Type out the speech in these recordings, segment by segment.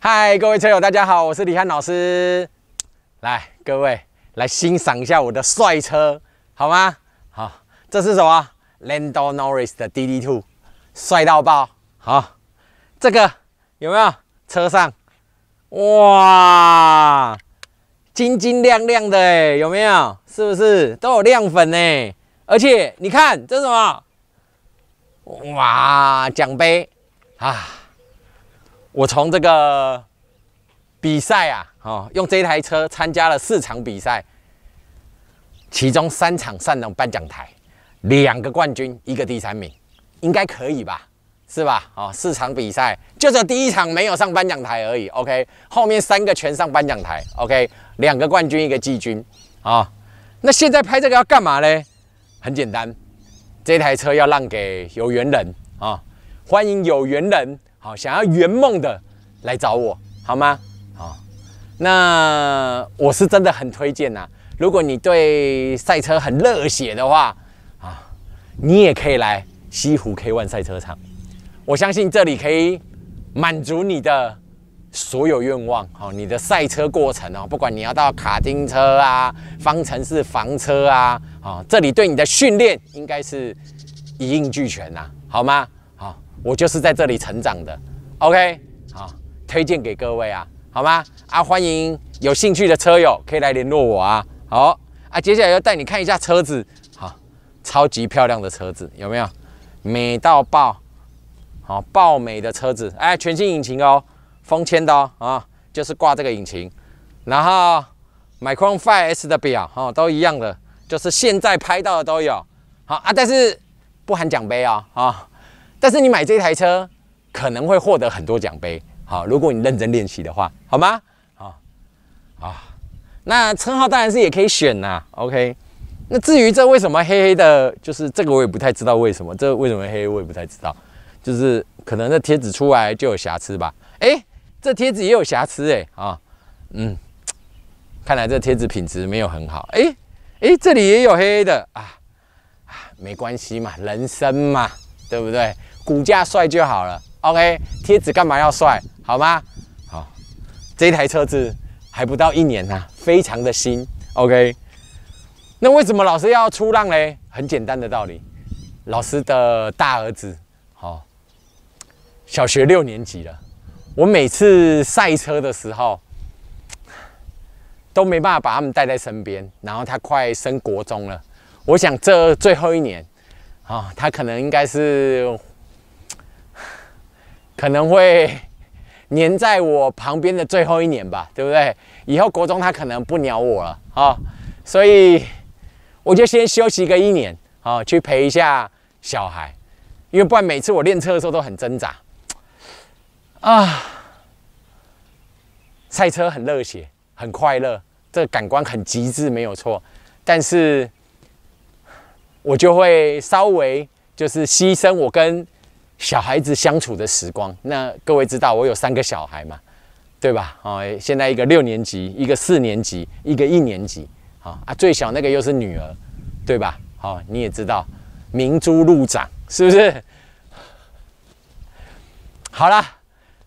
嗨，各位车友，大家好，我是李汉老师。来，各位来欣赏一下我的帅车，好吗？好，这是什么？Lando Norris 的 DD2，帅到爆。好，这个有没有？车上，哇，晶晶亮亮的哎，有没有？是不是都有亮粉呢？而且你看这是什么？哇，奖杯啊！我从这个比赛啊，哦，用这台车参加了四场比赛，其中三场上了颁奖台，两个冠军，一个第三名，应该可以吧？是吧？哦，四场比赛，就是第一场没有上颁奖台而已。OK，后面三个全上颁奖台。OK，两个冠军，一个季军。啊，那现在拍这个要干嘛呢？很简单，这台车要让给有缘人啊！欢迎有缘人。好，想要圆梦的来找我，好吗？好，那我是真的很推荐呐。如果你对赛车很热血的话，啊，你也可以来西湖 K ONE 赛车场。我相信这里可以满足你的所有愿望。好，你的赛车过程哦，不管你要到卡丁车啊、方程式房车啊，啊，这里对你的训练应该是一应俱全呐，好吗？我就是在这里成长的，OK，好，推荐给各位啊，好吗？啊，欢迎有兴趣的车友可以来联络我啊，好，啊，接下来要带你看一下车子，好，超级漂亮的车子，有没有？美到爆，好，爆美的车子，哎，全新引擎哦，风签的哦，啊，就是挂这个引擎，然后，Microphone s 的表，哈，都一样的，就是现在拍到的都有，好啊，但是不含奖杯啊，啊。但是你买这台车，可能会获得很多奖杯。好，如果你认真练习的话，好吗？好，啊，那称号当然是也可以选呐。OK，那至于这为什么黑黑的，就是这个我也不太知道为什么。这为什么黑黑我也不太知道，就是可能这贴纸出来就有瑕疵吧。哎，这贴纸也有瑕疵哎啊，嗯，看来这贴纸品质没有很好。哎哎，这里也有黑黑的啊啊，没关系嘛，人生嘛。对不对？骨架帅就好了。OK，贴纸干嘛要帅？好吗？好，这台车子还不到一年呢，非常的新。OK，那为什么老师要出让嘞？很简单的道理，老师的大儿子，好，小学六年级了。我每次赛车的时候，都没办法把他们带在身边。然后他快升国中了，我想这最后一年。啊，他可能应该是，可能会粘 在我旁边的最后一年吧，对不对？以后国中他可能不鸟我了啊，所以我就先休息个一年，啊，去陪一下小孩，因为不然每次我练车的时候都很挣扎，啊，赛车很热血，很快乐，这感官很极致，没有错，但是。我就会稍微就是牺牲我跟小孩子相处的时光。那各位知道我有三个小孩嘛，对吧？哦，现在一个六年级，一个四年级，一个一年级。好啊，最小那个又是女儿，对吧？好，你也知道明珠路长是不是？好啦，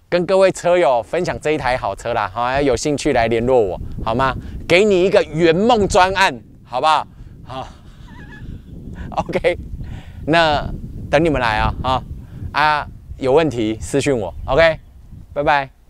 跟各位车友分享这一台好车啦。好，有兴趣来联络我好吗？给你一个圆梦专案，好不好？好。OK，那等你们来啊啊啊！有问题私信我，OK，拜拜。